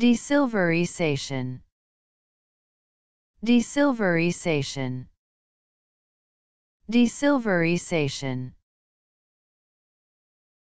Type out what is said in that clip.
Desilverization Desilverization Desilverization